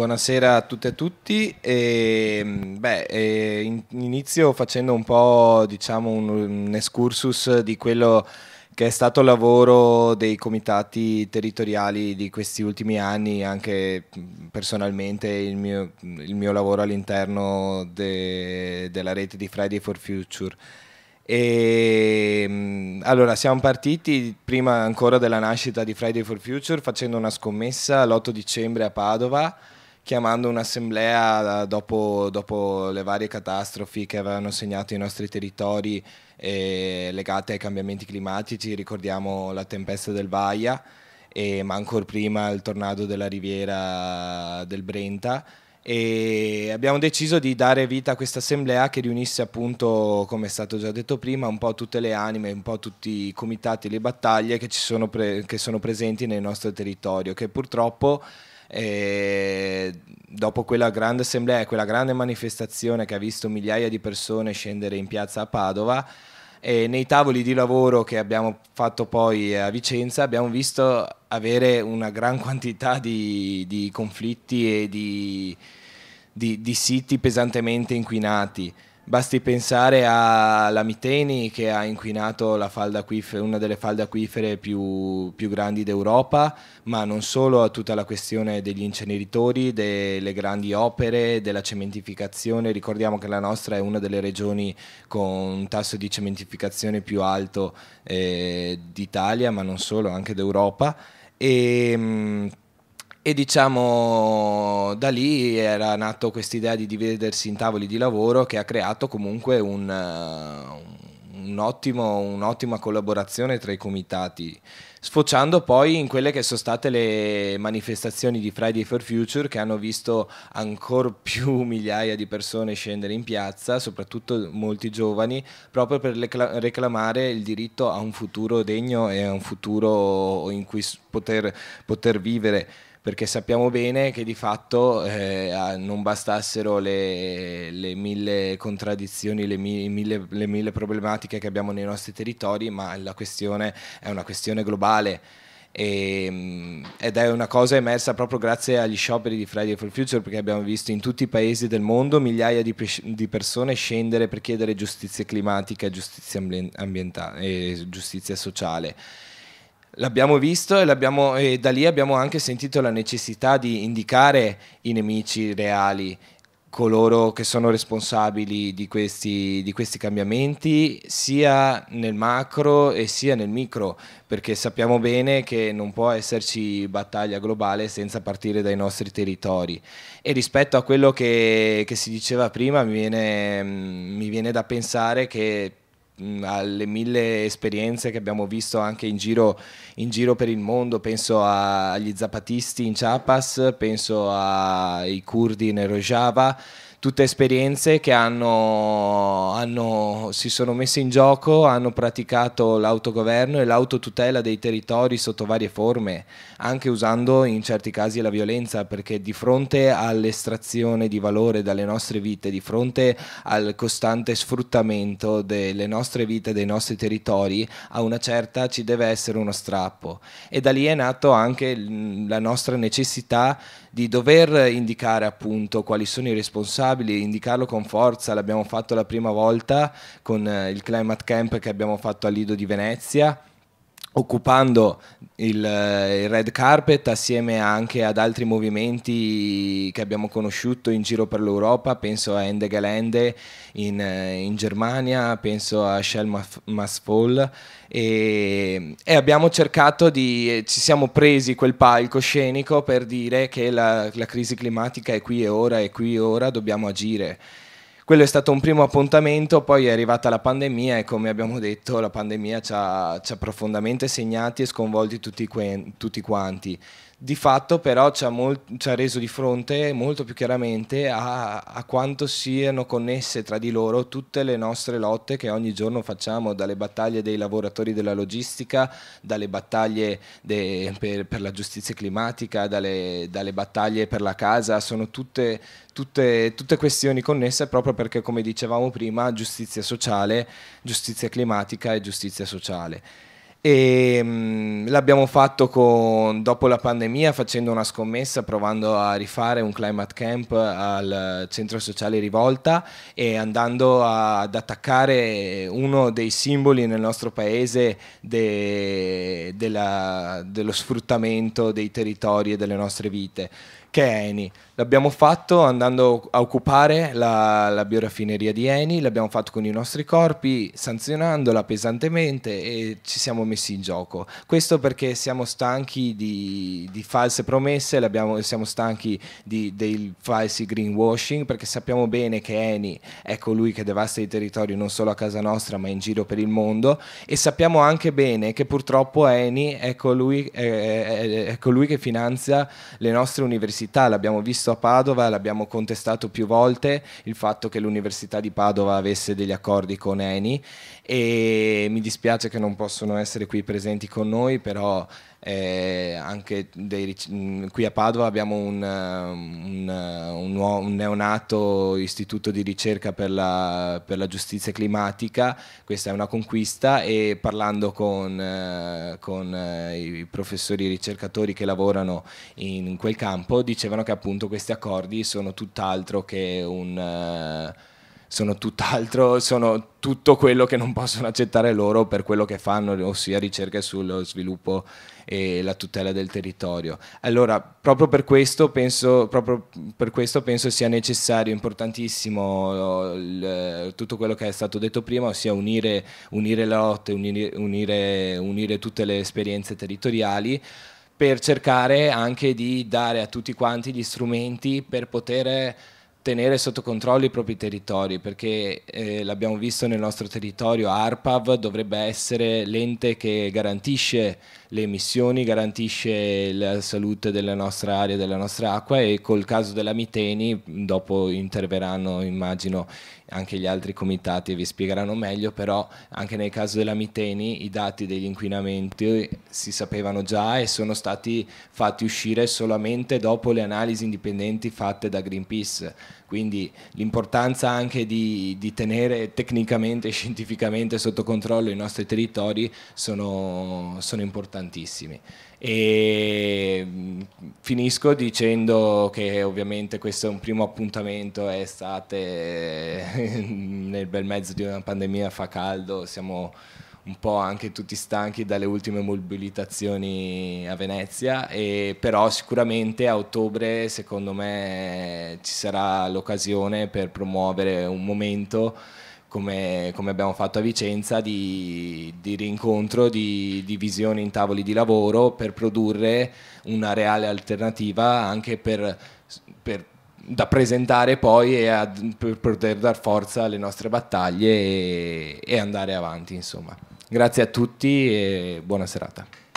buonasera a tutte e a tutti. E, ehm, beh, eh, inizio facendo un po' diciamo un, un excursus di quello che è stato il lavoro dei comitati territoriali di questi ultimi anni, anche personalmente il mio, il mio lavoro all'interno de, della rete di Friday for Future. E, ehm, allora, siamo partiti prima ancora della nascita di Friday for Future facendo una scommessa l'8 dicembre a Padova chiamando un'assemblea eh, dopo, dopo, le varie catastrofi che avevano segnato i nostri territori eh, legate ai cambiamenti climatici, ricordiamo la tempesta del Vaia, eh, ma ancora prima il tornado della riviera del Brenta. E abbiamo deciso di dare vita a questa assemblea che riunisse appunto, come è stato già detto prima, un po' tutte le anime, un po' tutti i comitati, le battaglie che, sono, pre- che sono presenti nel nostro territorio, che purtroppo e dopo quella grande assemblea quella grande manifestazione che ha visto migliaia di persone scendere in piazza a Padova, e nei tavoli di lavoro che abbiamo fatto poi a Vicenza abbiamo visto avere una gran quantità di, di conflitti e di, di, di siti pesantemente inquinati. Basti pensare alla Miteni che ha inquinato acquifera, una delle falde acquifere più, più grandi d'Europa, ma non solo a tutta la questione degli inceneritori, delle grandi opere, della cementificazione. Ricordiamo che la nostra è una delle regioni con un tasso di cementificazione più alto eh, d'Italia, ma non solo, anche d'Europa. E, mm, e diciamo da lì era nato idea di dividersi in tavoli di lavoro che ha creato comunque un, eh, un ottimo, un'ottima collaborazione tra i comitati sfociando poi in quelle che sono state le manifestazioni di Friday for Future che hanno visto ancora più migliaia di persone scendere in piazza, soprattutto molti giovani, proprio per reclamare il diritto a un futuro degno e a un futuro in cui poter, poter vivere perché sappiamo bene che di fatto eh, non bastassero le, le mille contraddizioni, le mille, le mille problematiche che abbiamo nei nostri territori, ma la questione è una questione globale mm, ed è una cosa emersa proprio grazie agli scioperi di Friday for Future perché abbiamo visto in tutti i paesi del mondo migliaia di, di persone scendere per chiedere giustizia climatica, giustizia ambientale e giustizia sociale. L'abbiamo visto e, l'abbiamo, e, da lì abbiamo anche sentito la necessità di indicare i nemici reali, coloro che sono responsabili di questi, di questi cambiamenti, sia nel macro e sia nel micro, perché sappiamo bene che non può esserci battaglia globale senza partire dai nostri territori. E rispetto a quello che, che si diceva prima, mi viene, mm, mi viene da pensare che alle mille esperienze che abbiamo visto anche in giro, in giro per il mondo, penso agli zapatisti in Chiapas, penso ai curdi in Rojava tutte esperienze che hanno, hanno, si sono messe in gioco, hanno praticato l'autogoverno e l'autotutela dei territori sotto varie forme, anche usando in certi casi la violenza, perché di fronte all'estrazione di valore dalle nostre vite, di fronte al costante sfruttamento delle nostre vite, dei nostri territori, a una certa ci deve essere uno strappo. E da lì è nato anche la nostra necessità di dover indicare appunto quali sono i responsabili responsabili, indicarlo con forza, l'abbiamo fatto la prima volta con eh, il climate camp che abbiamo fatto a Lido di Venezia occupando il, eh, il, red carpet assieme anche ad altri movimenti che abbiamo conosciuto in giro per l'Europa, penso a Ende Gelände in, eh, in, Germania, penso a Shell Masfall e, e, abbiamo cercato di, eh, ci siamo presi quel palcoscenico per dire che la, la crisi climatica è qui e ora, è qui e ora, dobbiamo agire quello è stato un primo appuntamento, poi è arrivata la pandemia e come abbiamo detto la pandemia ci ha, ci ha profondamente segnati e sconvolti tutti, que- tutti quanti. Di fatto però ci ha, molt- ci ha reso di fronte molto più chiaramente a-, a quanto siano connesse tra di loro tutte le nostre lotte che ogni giorno facciamo, dalle battaglie dei lavoratori della logistica, dalle battaglie de, per, per, la giustizia climatica, dalle, dalle, battaglie per la casa, sono tutte, tutte, tutte, questioni connesse proprio perché, come dicevamo prima, giustizia sociale, giustizia climatica e giustizia sociale e mh, mm, l'abbiamo fatto con, dopo la pandemia facendo una scommessa provando a rifare un climate camp al centro sociale Rivolta e andando a, ad attaccare uno dei simboli nel nostro paese de, de la, dello sfruttamento dei territori e delle nostre vite che è Eni. L'abbiamo fatto andando a occupare la, la bioraffineria di Eni, l'abbiamo fatto con i nostri corpi, sanzionandola pesantemente e ci siamo messi in gioco. Questo perché siamo stanchi di, di false promesse, siamo stanchi di, dei falsi greenwashing, perché sappiamo bene che Eni è colui che devasta i territori non solo a casa nostra ma in giro per il mondo e sappiamo anche bene che purtroppo Eni è colui, è, è, è colui che finanzia le nostre università l'università, l'abbiamo visto a Padova, l'abbiamo contestato più volte il fatto che l'università di Padova avesse degli accordi con Eni e mi dispiace che non possono essere qui presenti con noi, però eh, dei, qui a Padova abbiamo un, ehm, un, eh, un, un, neonato istituto di ricerca per la, per la, giustizia climatica, questa è una conquista e parlando con, eh, con i professori e ricercatori che lavorano in quel campo dicevano che appunto questi accordi sono tutt'altro che un sono tutt'altro, sono tutto quello che non possono accettare loro per quello che fanno, ossia ricerche sullo sviluppo e la tutela del territorio. Allora, proprio per questo penso, per questo penso sia necessario, importantissimo oh, il, tutto quello che è stato detto prima, ossia unire, unire le lotte, unire, unire, unire tutte le esperienze territoriali per cercare anche di dare a tutti quanti gli strumenti per poter tenere sotto controllo i propri territori perché eh, l'abbiamo visto nel nostro territorio ARPAV dovrebbe essere l'ente che garantisce le emissioni, garantisce la salute della nostra aria, della nostra acqua e col caso della Miteni dopo interverranno immagino anche gli altri comitati e vi spiegheranno meglio però anche nel caso della Miteni i dati degli inquinamenti si sapevano già e sono stati fatti uscire solamente dopo le analisi indipendenti fatte da Greenpeace quindi l'importanza anche di, di tenere tecnicamente e scientificamente sotto controllo i nostri territori sono, sono importantissimi. E mm, finisco dicendo che ovviamente questo è un primo appuntamento, è estate, nel bel mezzo di una pandemia fa caldo, siamo un po' anche tutti stanchi dalle ultime mobilitazioni a Venezia, e però sicuramente a ottobre secondo me ci sarà l'occasione per promuovere un momento come, come, abbiamo fatto a Vicenza, di, di rincontro, di, di, visione in tavoli di lavoro per produrre una reale alternativa anche per, per da presentare poi e a, per poter dar forza alle nostre battaglie e, e andare avanti, insomma. Grazie a tutti e buona serata.